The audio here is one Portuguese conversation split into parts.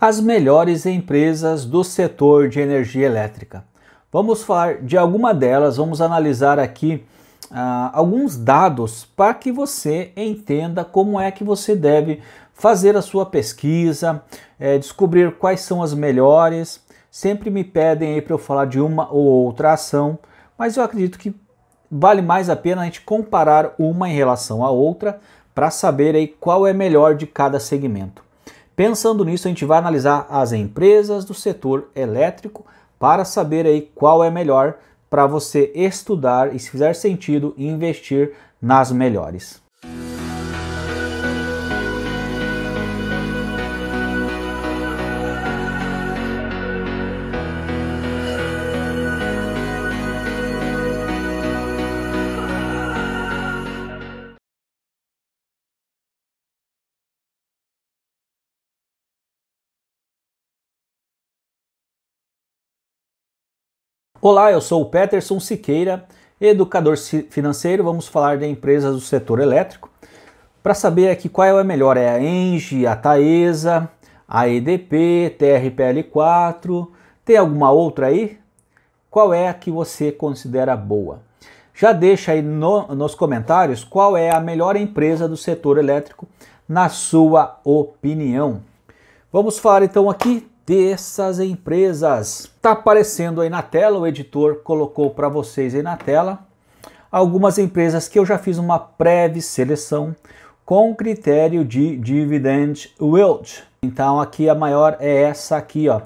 As melhores empresas do setor de energia elétrica. Vamos falar de alguma delas, vamos analisar aqui ah, alguns dados para que você entenda como é que você deve fazer a sua pesquisa, é, descobrir quais são as melhores. Sempre me pedem aí para eu falar de uma ou outra ação, mas eu acredito que vale mais a pena a gente comparar uma em relação à outra para saber aí qual é melhor de cada segmento. Pensando nisso, a gente vai analisar as empresas do setor elétrico para saber aí qual é melhor para você estudar e se fizer sentido investir nas melhores. Olá, eu sou o Peterson Siqueira, educador financeiro. Vamos falar de empresas do setor elétrico. Para saber aqui qual é a melhor, é a Engie, a Taesa, a EDP, TRPL4, tem alguma outra aí? Qual é a que você considera boa? Já deixa aí no, nos comentários qual é a melhor empresa do setor elétrico na sua opinião. Vamos falar então aqui dessas empresas. Tá aparecendo aí na tela, o editor colocou para vocês aí na tela algumas empresas que eu já fiz uma breve seleção com critério de dividend yield. Então aqui a maior é essa aqui, ó.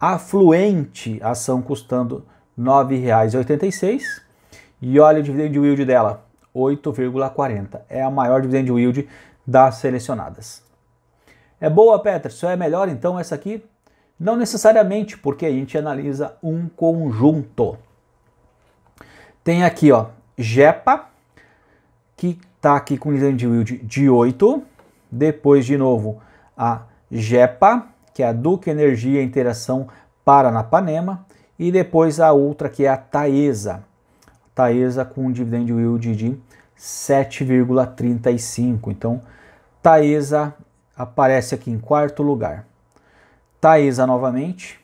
Afluente, ação custando R$ 9,86 e olha o dividend yield dela, 8,40. É a maior dividend yield das selecionadas. É boa, Peterson? É melhor então essa aqui? Não necessariamente, porque a gente analisa um conjunto. Tem aqui, ó, JEPA, que está aqui com o de yield de 8. Depois, de novo, a JEPA, que é a Duque Energia Interação Paranapanema. E depois a outra, que é a Taesa. Taesa com dividend yield de 7,35. Então, Taesa aparece aqui em quarto lugar. Taesa novamente.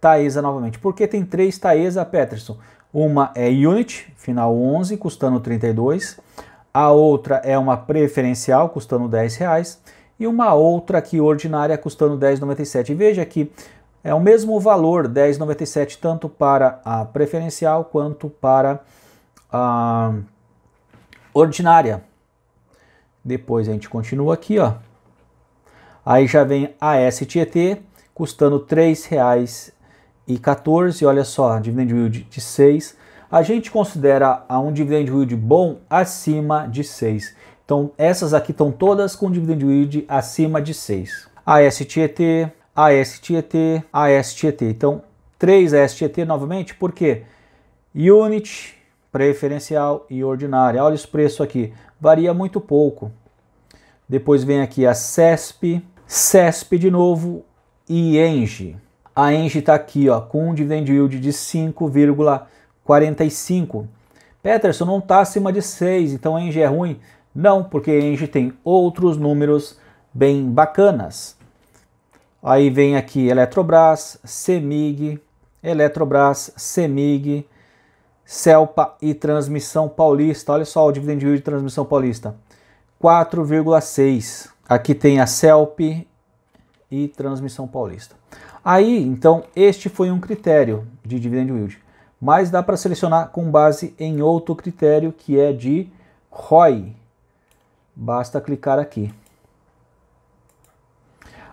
Taesa novamente. Porque tem três Taesa Peterson. Uma é Unit, final 11, custando 32. A outra é uma preferencial, custando 10 reais. E uma outra aqui ordinária, custando 10,97. Veja que é o mesmo valor, 10,97, tanto para a preferencial quanto para a ordinária. Depois a gente continua aqui, ó. Aí já vem a STET, custando R$ 3,14. Olha só, dividend yield de 6. A gente considera a um dividend yield bom acima de 6. Então, essas aqui estão todas com dividend yield acima de 6. A STET, a STET, a STET. Então, 3 STET novamente, porque unit, preferencial e ordinária. Olha os preços aqui, varia muito pouco. Depois vem aqui a CESP, CESP de novo e ENGE. A ENGE está aqui ó, com um dividend yield de 5,45. Peterson não está acima de 6, então a ENGE é ruim? Não, porque a ENGE tem outros números bem bacanas. Aí vem aqui Eletrobras, CEMIG, Eletrobras, CEMIG, CELPA e Transmissão Paulista. Olha só o dividend yield de Transmissão Paulista, 4,6. Aqui tem a CELP e Transmissão Paulista. Aí, então, este foi um critério de dividend yield, mas dá para selecionar com base em outro critério que é de ROI. Basta clicar aqui.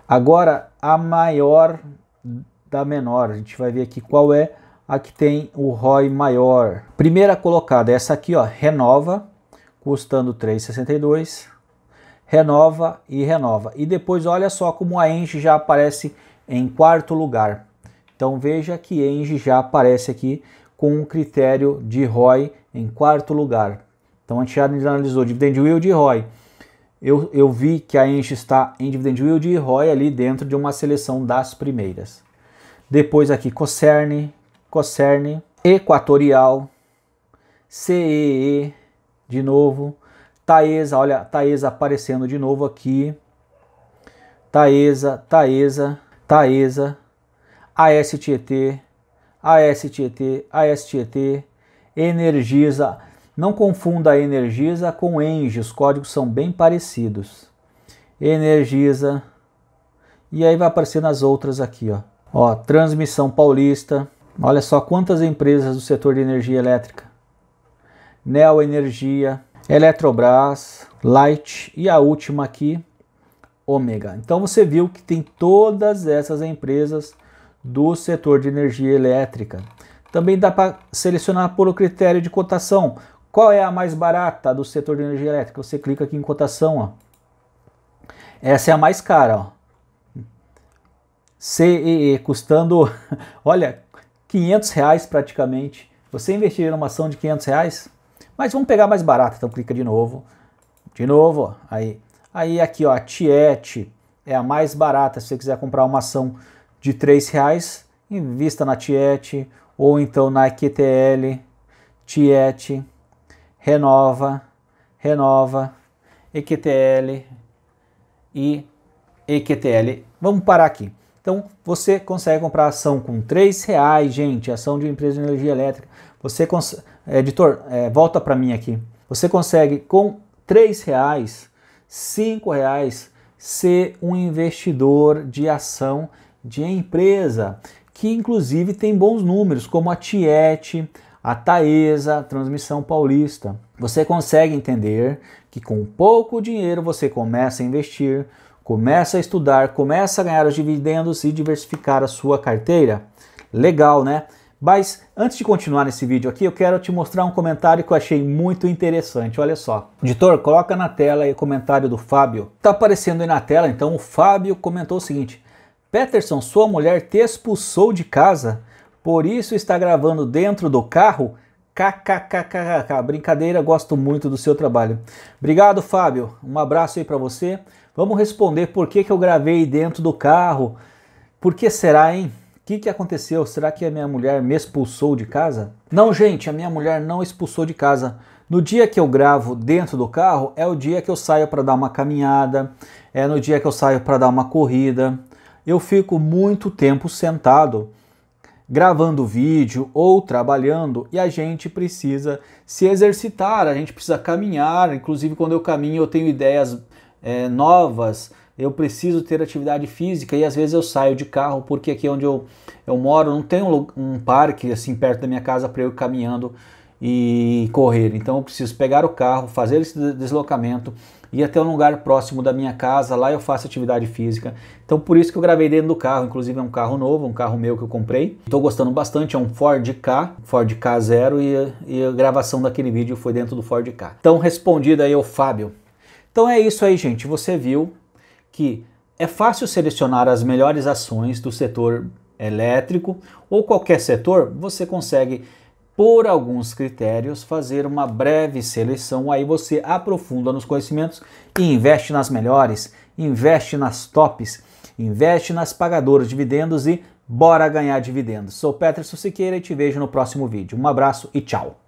Agora, a maior da menor, a gente vai ver aqui qual é a que tem o ROI maior. Primeira colocada, essa aqui, ó, Renova, custando 3,62 renova e renova. E depois olha só como a Engie já aparece em quarto lugar. Então veja que Engie já aparece aqui com um critério de ROI em quarto lugar. Então a gente já analisou dividend yield e ROI. Eu, eu vi que a Engie está em dividend yield e ROI ali dentro de uma seleção das primeiras. Depois aqui Cocerne, Cocerne, Equatorial, CEE de novo, Taesa, olha, Taesa aparecendo de novo aqui. Taesa, Taesa, Taesa, ASTT, ASTT, ASTT, Energisa. Não confunda a Energisa com Enge, os códigos são bem parecidos. Energisa. E aí vai aparecendo as outras aqui, ó. Ó, Transmissão Paulista. Olha só quantas empresas do setor de energia elétrica. Neo Energia. Eletrobras, Light e a última aqui, Ômega. Então você viu que tem todas essas empresas do setor de energia elétrica. Também dá para selecionar por o critério de cotação. Qual é a mais barata do setor de energia elétrica? Você clica aqui em cotação, ó. Essa é a mais cara, ó. CEE, custando, olha, 500 reais praticamente. Você investiria numa ação de 500 reais? Mas vamos pegar mais barato, então clica de novo. De novo, aí. Aí aqui, ó, a Tiet é a mais barata. Se você quiser comprar uma ação de três reais, invista na Tiet ou então na QTL, Tiet, Renova, Renova, EQTL e EQTL. Vamos parar aqui. Então você consegue comprar ação com três reais, gente, ação de empresa de energia elétrica. Você consegue é, editor, é, volta para mim aqui. Você consegue com três reais, cinco reais, ser um investidor de ação de empresa que inclusive tem bons números, como a Tiete, a Taesa, Transmissão Paulista. Você consegue entender que com pouco dinheiro você começa a investir, começa a estudar, começa a ganhar os dividendos e diversificar a sua carteira. Legal, né? Mas antes de continuar nesse vídeo aqui, eu quero te mostrar um comentário que eu achei muito interessante, olha só. Editor, coloca na tela aí o comentário do Fábio. Tá aparecendo aí na tela, então o Fábio comentou o seguinte. Peterson, sua mulher te expulsou de casa, por isso está gravando dentro do carro? KKKKK, brincadeira, gosto muito do seu trabalho. Obrigado, Fábio. Um abraço aí para você. Vamos responder por que, que eu gravei dentro do carro. Por que será, hein? que, que aconteceu? Será que a minha mulher me expulsou de casa? Não, gente, a minha mulher não expulsou de casa. No dia que eu gravo dentro do carro é o dia que eu saio para dar uma caminhada, é no dia que eu saio para dar uma corrida. Eu fico muito tempo sentado gravando vídeo ou trabalhando e a gente precisa se exercitar, a gente precisa caminhar. Inclusive, quando eu caminho, eu tenho ideias é, novas eu preciso ter atividade física e às vezes eu saio de carro porque aqui onde eu, eu moro não tem um, um parque assim perto da minha casa para eu ir caminhando e correr. Então eu preciso pegar o carro, fazer esse deslocamento, ir até um lugar próximo da minha casa, lá eu faço atividade física. Então por isso que eu gravei dentro do carro, inclusive é um carro novo, um carro meu que eu comprei. Estou gostando bastante, é um Ford K, Ford K0 e, e a gravação daquele vídeo foi dentro do Ford K. Então respondido aí o Fábio. Então é isso aí, gente. Você viu que é fácil selecionar as melhores ações do setor elétrico ou qualquer setor, você consegue por alguns critérios fazer uma breve seleção, aí você aprofunda nos conhecimentos e investe nas melhores, investe nas tops, investe nas pagadoras de dividendos e bora ganhar dividendos. Sou Peterson Siqueira e te vejo no próximo vídeo. Um abraço e tchau.